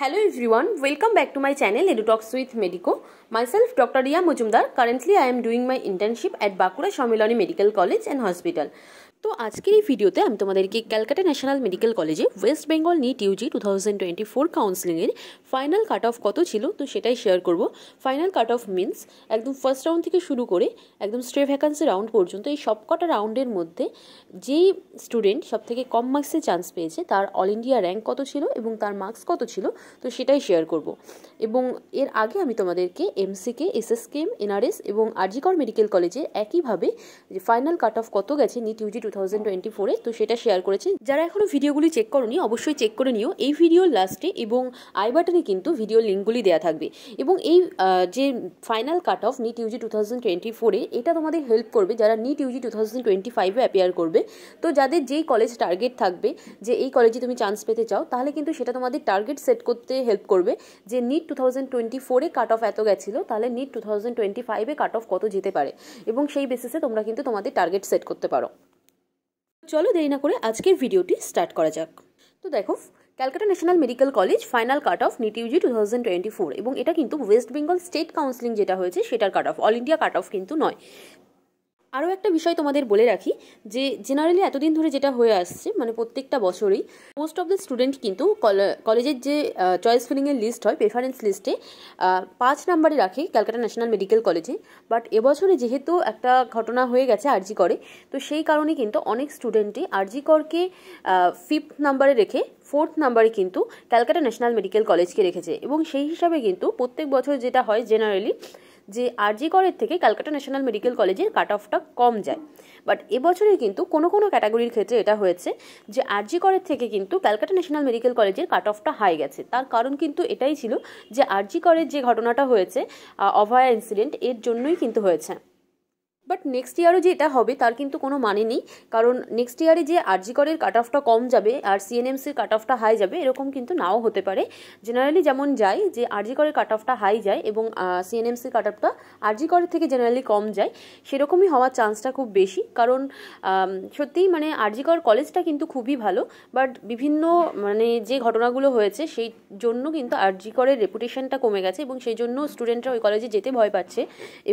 Hello everyone, welcome back to my channel EduTalks with Medico. Myself Dr. Ria Mujumdar. Currently I am doing my internship at Bakura Shomiloni Medical College and Hospital. তো আজকের এই ভিডিওতে আমি তোমাদেরকে Calcutta national Medical কলেজে West Bengal NEET UG two thousand twenty four কাউন্সিলিংয়ের final cut off কত ছিল তো সেটাই শেয়ার করব ফাইনাল কাট অফ মিনস একদম ফার্স্ট রাউন্ড থেকে শুরু করে একদম স্ট্রে ভ্যাকান্সি রাউন্ড পর্যন্ত এই সবকটা রাউন্ডের মধ্যে যেই স্টুডেন্ট সবথেকে কম মার্কসে চান্স পেয়েছে তার অল ইন্ডিয়া র্যাঙ্ক কত ছিল এবং তার মার্কস কত ছিল তো সেটাই শেয়ার করব এবং এর আগে আমি তোমাদেরকে এমসিকে এসএসকেএম এনআরএস এবং আরজিকর মেডিকেল কলেজে একইভাবে যে ফাইনাল কাট অফ কত গেছে NEET UG two thousand twenty তো সেটা শেয়ার করেছি যারা এখনও ভিডিওগুলি চেক করনি অবশ্যই চেক করে নিও এই ভিডিওর লাস্টে এবং আই বাটনে কিন্তু ভিডিও লিঙ্কগুলি দেওয়া থাকবে এবং এই যে final cut off NEET UG two thousand twenty ফোরে এটা তোমাদের হেল্প করবে যারা NEET UG two thousand twenty ফাইভে অ্যাপিয়ার করবে তো যাদের যেই কলেজ টার্গেট থাকবে যে এই কলেজে তুমি চান্স পেতে চাও তাহলে কিন্তু সেটা তোমাদের টার্গেট সেট করতে হেল্প করবে যে নিট টু থাউজেন্ড টোয়েন্টি ফোরে কাট অফ এত গেছিলো তাহলে নিট টু থাউজেন্ড টোয়েন্টি ফাইভে কাট অফ কত যেতে পারে এবং সেই বেসিসে তোমরা কিন্তু তোমাদের টার্গেট সেট করতে পারো চলো দেরি না করে আজকের ভিডিওটি স্টার্ট করা যাক তো দেখো Calcutta national Medical College final cut off NEET UG two thousand twenty four এবং এটা কিন্তু ওয়েস্ট বেঙ্গল স্টেট কাউন্সিলিং যেটা হয়েছে সেটার cut off all India cut off কিন্তু নয় আরও একটা বিষয় তোমাদের বলে রাখি যে জেনারেলি এতদিন ধরে যেটা হয়ে আসছে মানে প্রত্যেকটা বছরই মোস্ট অফ দ্য স্টুডেন্ট কিন্তু কলেজের যে চয়েস ফিলিংয়ের লিস্ট হয় প্রেফারেন্স লিস্টে পাঁচ নাম্বারে রাখে ক্যালকাটা ন্যাশনাল মেডিকেল কলেজে বাট এবছরে যেহেতু একটা ঘটনা হয়ে গেছে জি করে তো সেই কারণে কিন্তু অনেক স্টুডেন্টই জি করকে ফিফথ নাম্বারে রেখে ফোর্থ নাম্বারে কিন্তু ক্যালকাটা ন্যাশনাল মেডিকেল কলেজকে রেখেছে এবং সেই হিসাবে কিন্তু প্রত্যেক বছর যেটা হয় জেনারেলি যে আরজি করের থেকে ক্যালকাটা ন্যাশনাল মেডিকেল কলেজের কাট অফটা কম যায় বাট এবছরে কিন্তু কোনো কোনো ক্যাটাগরির ক্ষেত্রে এটা হয়েছে যে আরজি করের থেকে কিন্তু ক্যালকাটা ন্যাশনাল মেডিকেল কলেজের কাট অফটা হাই গেছে তার কারণ কিন্তু এটাই ছিল যে আরজি করের যে ঘটনাটা হয়েছে অভয়া ইনসিডেন্ট এর জন্যই কিন্তু হয়েছে বাট নেক্সট ইয়ারও যে এটা হবে তার কিন্তু কোনো মানে নেই কারণ নেক্সট ইয়ারে যে আরজিকরের কাট অফটা কম যাবে আর সিএনএমসির কাট অফটা হাই যাবে এরকম কিন্তু নাও হতে পারে জেনারেলি যেমন যায় যে আরজিকরের কাট অফটা হাই যায় এবং সিএনএমসির কাট অফটা আরজিকরের থেকে জেনারেলি কম যায় সেরকমই হওয়ার চান্সটা খুব বেশি কারণ সত্যিই মানে আরজিকর কলেজটা কিন্তু খুবই ভালো বাট বিভিন্ন মানে যে ঘটনাগুলো হয়েছে সেই জন্য কিন্তু আরজিকরের রেপুটেশনটা কমে গেছে এবং সেই জন্য স্টুডেন্টরা ওই কলেজে যেতে ভয় পাচ্ছে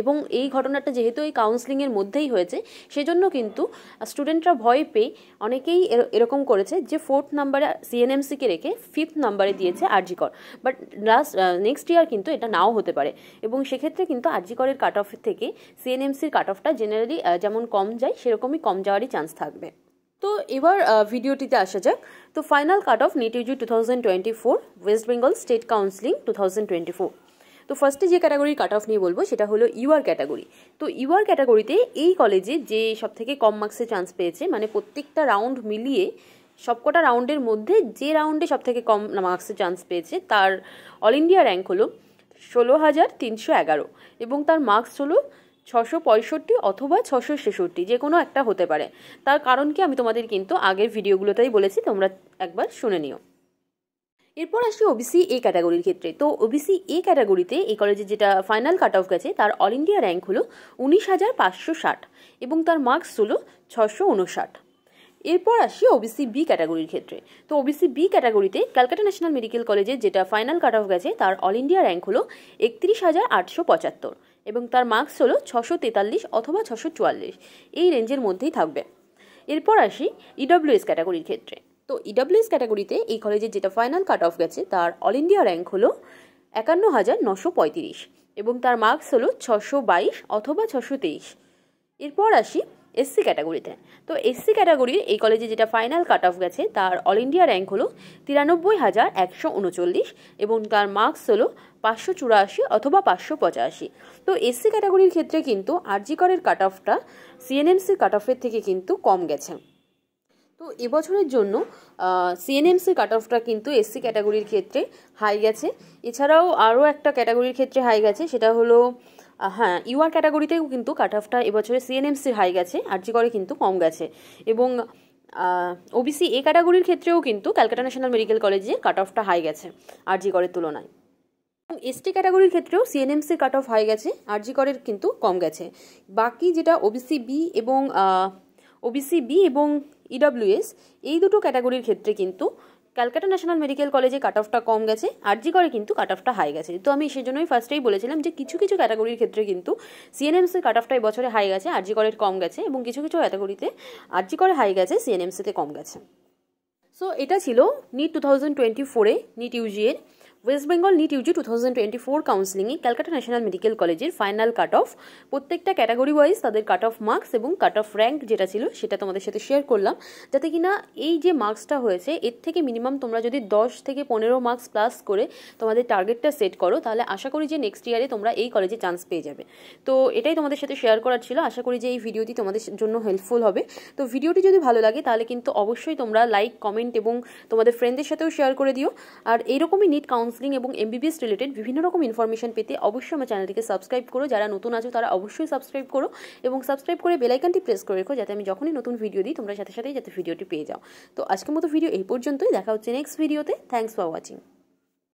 এবং এই ঘটনাটা যেহেতু ওই কাউন্সিল কাউন্সেলিংয়ের মধ্যেই হয়েছে সেজন্য কিন্তু স্টুডেন্টরা ভয় পেয়ে অনেকেই এরকম করেছে যে ফোর্থ নাম্বারে সিএনএমসিকে রেখে ফিফথ নাম্বারে দিয়েছে RG Kar but last next year কিন্তু এটা নাও হতে পারে এবং সেক্ষেত্রে কিন্তু আরজিকরের কাট অফ থেকে সিএনএমসির কাট অফটা জেনারেলি যেমন কম যায় সেরকমই কম যাওয়ারই চান্স থাকবে তো এবার ভিডিওটিতে আসা যাক তো final cut off NEET UG two thousand twenty four West Bengal state counselling two thousand twenty four তো ফার্স্টে যে ক্যাটাগরির কাট অফ নিয়ে বলবো সেটা হলো ইউআর ক্যাটাগরি তো ইউআর ক্যাটাগরিতে এই কলেজে যে সব থেকে কম মার্কসে চান্স পেয়েছে মানে প্রত্যেকটা রাউন্ড মিলিয়ে সবকটা রাউন্ডের মধ্যে যে রাউন্ডে সব থেকে কম মার্কসে চান্স পেয়েছে তার অল ইন্ডিয়া র্যাঙ্ক হলো ষোলো হাজার তিনশো এগারো এবং তার মার্কস হলো ছশো পঁয়ষট্টি অথবা ছশো ছেষট্টি যে কোনো একটা হতে পারে তার কারণ কি আমি তোমাদের কিন্তু আগের ভিডিওগুলোতেই বলেছি তোমরা একবার শুনে নিও এরপর আসি ওবিসি এ ক্যাটাগরির ক্ষেত্রে তো ওবিসি এ ক্যাটাগরিতে এই কলেজে যেটা ফাইনাল কাট অফ গেছে তার অল ইন্ডিয়া র্যাঙ্ক হলো উনিশ হাজার পাঁচশো ষাট এবং তার মার্কস হলো ছশো উনষাট এরপর আসি ওবিসি বি ক্যাটাগরির ক্ষেত্রে তো ওবিসি বি ক্যাটাগরিতে ক্যালকাটা ন্যাশনাল মেডিকেল কলেজে যেটা ফাইনাল কাট অফ গেছে তার অল ইন্ডিয়া র্যাঙ্ক হলো একত্রিশ হাজার আটশো পঁচাত্তর এবং তার মার্কস হলো ছশো তেতাল্লিশ অথবা ছশো চুয়াল্লিশ এই রেঞ্জের মধ্যেই থাকবে এরপর আসি ইডব্লিউএস e ক্যাটাগরির ক্ষেত্রে তো ইডাব্লিউএস e ক্যাটাগরিতে এই কলেজের যেটা ফাইনাল কাট অফ গেছে তার অল ইন্ডিয়া র্যাঙ্ক হলো একান্ন হাজার নশো পঁয়ত্রিশ এবং তার মার্কস হলো ছশো বাইশ অথবা ছশো তেইশ এরপর আসি এসসি ক্যাটাগরিতে তো এসসি ক্যাটাগরির এই কলেজে যেটা ফাইনাল কাট অফ গেছে তার অল ইন্ডিয়া র্যাঙ্ক হলো তিরানব্বই হাজার একশো উনচল্লিশ এবং তার মার্কস হলো পাঁচশো চুরাশি অথবা পাঁচশো পঁচাশি তো এসসি ক্যাটাগরির ক্ষেত্রে কিন্তু আরজিকরের কাট অফটা সিএনএমসির কাট অফের থেকে কিন্তু কম গেছে তো এবছরের জন্য সিএনএমসির কাট অফটা কিন্তু এসসি ক্যাটাগরির ক্ষেত্রে হাই গেছে এছাড়াও আরও একটা ক্যাটাগরির ক্ষেত্রে হাই গেছে সেটা হলো হ্যাঁ ইউআর ক্যাটাগরিতেও কিন্তু কাট অফটা এবছরে সিএনএমসির হাই গেছে আরজি করে কিন্তু কম গেছে এবং ওবিসি এ ক্যাটাগরির ক্ষেত্রেও কিন্তু ক্যালকাটা ন্যাশনাল মেডিকেল কলেজে কাট অফটা হাই গেছে আর জি করের তুলনায় এবং এসটি ক্যাটাগরির ক্ষেত্রেও সিএনএমসির কাট অফ হাই গেছে আর জি করের কিন্তু কম গেছে বাকি যেটা ওবিসি বি এবং ওবিসি বি এবং ইডব্লিউএস e এই দুটো ক্যাটাগরির ক্ষেত্রে কিন্তু ক্যালকাটা ন্যাশনাল মেডিকেল কলেজে কাট অফটা কম গেছে আর জি করে কিন্তু কাট অফটা হাই গেছে তো আমি সেজন্যই ফার্স্টেই বলেছিলাম যে কিছু কিছু ক্যাটাগরির ক্ষেত্রে কিন্তু সিএনএমসির কাট অফটা বছরে হাই গেছে আর জি করের কম গেছে এবং কিছু কিছু ক্যাটাগরিতে আর জি করে হাই গেছে সিএনএমসিতে কম গেছে সো এটা ছিল নিট টু থাউজেন্ড টোয়েন্টি ফোরে নিট ইউজিএর West Bengal NEET UG two thousand twenty four কাউন্সিলিংয়ে ক্যালকাটা ন্যাশনাল মেডিকেল কলেজের ফাইনাল কাট অফ প্রত্যেকটা ক্যাটাগরি ওয়াইজ তাদের কাট অফ মার্কস এবং কাট অফ র্যাঙ্ক যেটা ছিল সেটা তোমাদের সাথে শেয়ার করলাম যাতে কিনা এই যে মার্কসটা হয়েছে এর থেকে মিনিমাম তোমরা যদি দশ থেকে পনেরো মার্কস প্লাস করে তোমাদের টার্গেটটা সেট করো তাহলে আশা করি যে নেক্সট ইয়ারে তোমরা এই কলেজে চান্স পেয়ে যাবে তো এটাই তোমাদের সাথে শেয়ার করার ছিল আশা করি যে এই ভিডিওটি তোমাদের জন্য হেল্পফুল হবে তো ভিডিওটি যদি ভালো লাগে তাহলে কিন্তু অবশ্যই তোমরা লাইক কমেন্ট এবং তোমাদের ফ্রেন্ডদের সাথেও শেয়ার করে দিও আর এইরকমই নিট কাউন্স কাউন্সিলিং এবং এমবিবিএস রিলেটেড বিভিন্ন রকম ইনফরমেশন পেতে অবশ্যই আমার চ্যানেলটিকে সাবস্ক্রাইব করো যারা নতুন আছো তারা অবশ্যই সাবস্ক্রাইব করো এবং সাবস্ক্রাইব করে বেলাইকানটি প্রেস করে রেখো যাতে আমি যখনই নতুন ভিডিও দিই তোমরা সাথে সাথেই যাতে ভিডিওটি পেয়ে যাও তো আজকের মতো ভিডিও এই পর্যন্তই দেখা হচ্ছে নেক্সট ভিডিওতে থ্যাংকস ফর ওয়াচিং